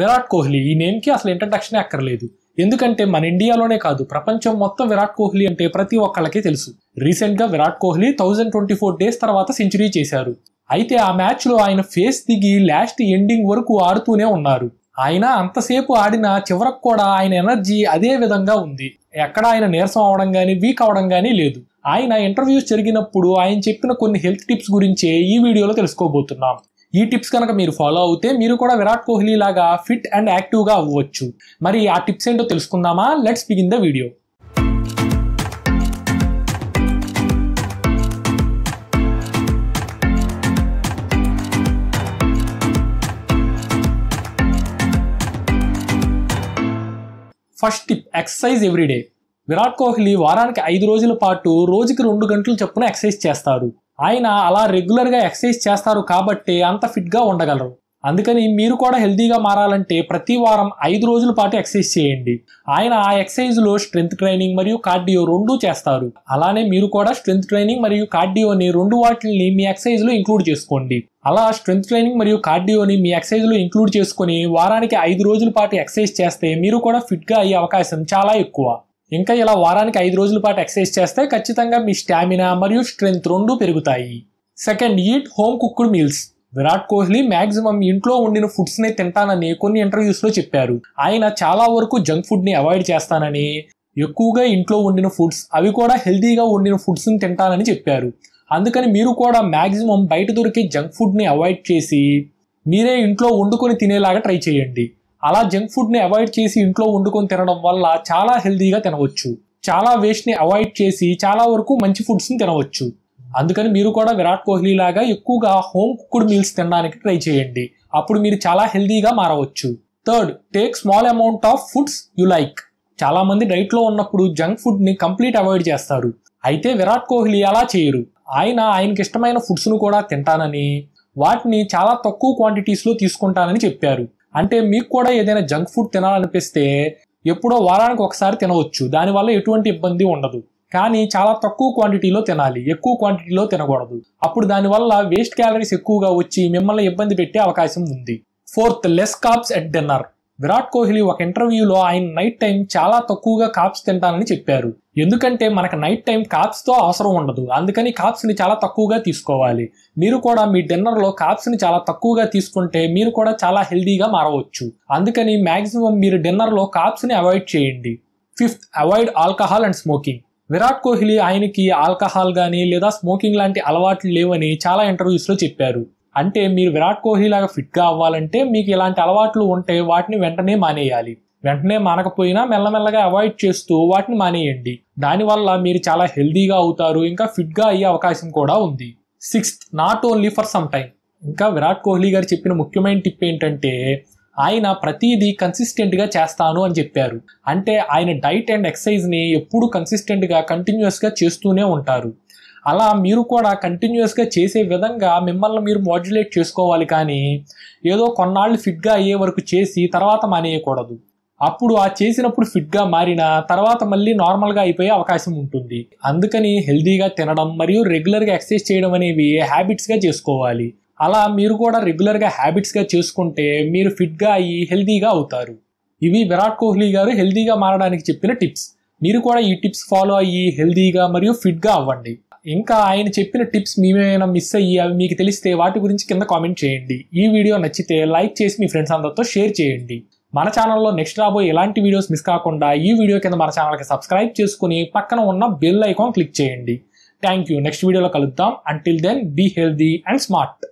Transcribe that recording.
విరాట్ కోహ్లీ ఈ నేమ్కి అసలు ఇంట్రడక్షన్ అక్కర్లేదు ఎందుకంటే మన ఇండియాలోనే కాదు ప్రపంచం మొత్తం విరాట్ కోహ్లీ అంటే ప్రతి ఒక్కళ్ళకి తెలుసు రీసెంట్ గా Virat Kohli thousand twenty four days తర్వాత సెంచరీ చేశారు అయితే ఆ మ్యాచ్ లో ఆయన ఫేస్ దిగి లాస్ట్ ఎండింగ్ వరకు ఆడుతూనే ఉన్నారు ఆయన అంతసేపు ఆడిన చివరకు కూడా ఆయన ఎనర్జీ అదే విధంగా ఉంది ఎక్కడ ఆయన నీరసం అవడం కానీ వీక్ అవడం కానీ లేదు ఆయన ఇంటర్వ్యూస్ జరిగినప్పుడు ఆయన చెప్పిన కొన్ని హెల్త్ టిప్స్ గురించే ఈ వీడియోలో తెలుసుకోబోతున్నాం ఈ టిప్స్ కనుక మీరు ఫాలో అవుతే మీరు కూడా విరాట్ కోహ్లీ లాగా ఫిట్ అండ్ యాక్టివ్గా అవ్వచ్చు మరి ఆ టిప్స్ ఏంటో తెలుసుకుందామా let's begin the video first tip exercise everyday Virat Kohli వారానికి ఐదు రోజుల పాటు రోజుకి రెండు గంటలు చొప్పున ఎక్సర్సైజ్ చేస్తారు ఆయన అలా రెగ్యులర్గా ఎక్సర్సైజ్ చేస్తారు కాబట్టి అంత ఫిట్గా ఉండగలరు అందుకని మీరు కూడా హెల్తీగా మారాలంటే ప్రతి వారం ఐదు రోజుల పాటు ఎక్సర్సైజ్ చేయండి ఆయన ఆ ఎక్సర్సైజ్లో స్ట్రెంత్ ట్రైనింగ్ మరియు కార్డియో రెండూ చేస్తారు అలానే మీరు కూడా స్ట్రెంత్ ట్రైనింగ్ మరియు కార్డియోని రెండు వాటిని మీ ఎక్సర్సైజ్లో ఇంక్లూడ్ చేసుకోండి అలా స్ట్రెంత్ ట్రైనింగ్ మరియు కార్డియోని మీ ఎక్సర్సైజ్లో ఇంక్లూడ్ చేసుకుని వారానికి ఐదు రోజుల పాటు ఎక్సర్సైజ్ చేస్తే మీరు కూడా ఫిట్గా అయ్యే అవకాశం చాలా ఎక్కువ ఇంకా ఇలా వారానికి ఐదు రోజుల పాటు ఎక్సర్సైజ్ చేస్తే ఖచ్చితంగా మీ స్టామినా మరియు స్ట్రెంగ్త్ రెండు పెరుగుతాయి second eat home cooked meals Virat Kohli maximum ఇంట్లో ఉండిన ఫుడ్స్ నే తింటానని కొన్ని ఇంటర్వ్యూస్ లో చెప్పారు ఆయన చాలా వరకు జంక్ ఫుడ్ ని అవాయిడ్ చేస్తానని ఎక్కువగా ఇంట్లో వండిన ఫుడ్స్ అవి కూడా హెల్తీగా వండిన ఫుడ్స్ ని తింటానని చెప్పారు అందుకని మీరు కూడా మాక్సిమం బయట దొరికే జంక్ ఫుడ్ ని అవాయిడ్ చేసి మీరే ఇంట్లో వండుకొని తినేలాగా ట్రై చేయండి అలా జంక్ ఫుడ్ని అవాయిడ్ చేసి ఇంట్లో వండుకొని తినడం వల్ల చాలా హెల్దీగా తినవచ్చు చాలా వేస్ట్ని అవాయిడ్ చేసి చాలా వరకు మంచి ఫుడ్స్ని తినవచ్చు అందుకని మీరు కూడా విరాట్ కోహ్లీ లాగా ఎక్కువగా హోమ్ కుక్డ్ మీల్స్ తినడానికి ట్రై చేయండి అప్పుడు మీరు చాలా హెల్దీగా మారవచ్చు third take small amount of foods you like చాలా మంది డైట్లో ఉన్నప్పుడు జంక్ ఫుడ్ని కంప్లీట్ అవాయిడ్ చేస్తారు అయితే విరాట్ కోహ్లీ అలా చేయరు ఆయన ఆయనకి ఇష్టమైన ఫుడ్స్ను కూడా తింటానని వాటిని చాలా తక్కువ క్వాంటిటీస్లో తీసుకుంటానని చెప్పారు అంటే మీకు కూడా ఏదైనా జంక్ ఫుడ్ తినాలనిపిస్తే ఎప్పుడో వారానికి ఒకసారి తినవచ్చు దానివల్ల ఎటువంటి ఇబ్బంది ఉండదు కానీ చాలా తక్కువ క్వాంటిటీలో తినాలి ఎక్కువ క్వాంటిటీలో తినకూడదు అప్పుడు దానివల్ల వేస్ట్ క్యాలరీస్ ఎక్కువగా వచ్చి మిమ్మల్ని ఇబ్బంది పెట్టే అవకాశం ఉంది fourth less carbs at dinner Virat Kohli ఒక ఇంటర్వ్యూలో ఆయన నైట్ టైం చాలా తక్కువగా కాప్స్ తింటానని చెప్పారు ఎందుకంటే మనకు నైట్ టైం తో అవసరం ఉండదు అందుకని కాప్స్ని చాలా తక్కువగా తీసుకోవాలి మీరు కూడా మీ డిన్నర్లో కాప్స్ని చాలా తక్కువగా తీసుకుంటే మీరు కూడా చాలా హెల్దీగా మారవచ్చు అందుకని మాక్సిమం మీరు డిన్నర్లో ని అవాయిడ్ చేయండి fifth avoid alcohol and smoking Virat Kohli ఆయనకి ఆల్కహాల్ కానీ లేదా స్మోకింగ్ లాంటి అలవాట్లు లేవని చాలా ఇంటర్వ్యూస్లో చెప్పారు అంటే మీరు విరాట్ కోహ్లీ లాగా ఫిట్గా అవ్వాలంటే మీకు ఇలాంటి అలవాట్లు ఉంటే వాటిని వెంటనే మానేయాలి వెంటనే మానకపోయినా మెల్లమెల్లగా అవాయిడ్ చేస్తూ వాటిని మానేయండి దానివల్ల మీరు చాలా హెల్దీగా అవుతారు ఇంకా ఫిట్గా అయ్యే అవకాశం కూడా ఉంది sixth not only for some time ఇంకా విరాట్ కోహ్లీ గారు చెప్పిన ముఖ్యమైన టిప్ ఏంటంటే ఆయన ప్రతిదీ కన్సిస్టెంట్గా చేస్తాను అని చెప్పారు అంటే ఆయన డైట్ అండ్ ని ఎప్పుడు కన్సిస్టెంట్గా గా చేస్తూనే ఉంటారు అలా మీరు కూడా కంటిన్యూస్గా చేసే విధంగా మిమ్మల్ని మీరు మాడ్యులేట్ చేసుకోవాలి కానీ ఏదో కొన్నాళ్ళు ఫిట్గా అయ్యే వరకు చేసి తర్వాత మానేయకూడదు అప్పుడు ఆ చేసినప్పుడు ఫిట్గా మారిన తర్వాత మళ్ళీ నార్మల్గా అయిపోయే అవకాశం ఉంటుంది అందుకని హెల్దీగా తినడం మరియు రెగ్యులర్గా ఎక్సర్సైజ్ చేయడం అనేవి హ్యాబిట్స్గా చేసుకోవాలి అలా మీరు కూడా రెగ్యులర్గా హ్యాబిట్స్గా చేసుకుంటే మీరు ఫిట్గా అయ్యి హెల్దీగా అవుతారు ఇవి విరాట్ కోహ్లీ గారు హెల్దీగా మారడానికి చెప్పిన టిప్స్ మీరు కూడా ఈ టిప్స్ ఫాలో అయ్యి హెల్దీగా మరియు ఫిట్గా అవ్వండి ఇంకా ఆయన చెప్పిన టిప్స్ మేమేమైనా మిస్ అయ్యి అవి మీకు తెలిస్తే వాటి గురించి కింద కామెంట్ చేయండి ఈ వీడియో నచ్చితే లైక్ చేసి మీ ఫ్రెండ్స్ అందరితో షేర్ చేయండి మన ఛానల్లో నెక్స్ట్ రాబోయే ఎలాంటి వీడియోస్ మిస్ కాకుండా ఈ వీడియో కింద మన ఛానల్కి సబ్స్క్రైబ్ చేసుకుని పక్కన ఉన్న బెల్ ఐకాన్ క్లిక్ చేయండి థ్యాంక్ యూ నెక్స్ట్ వీడియోలో కలుద్దాం until then be healthy and smart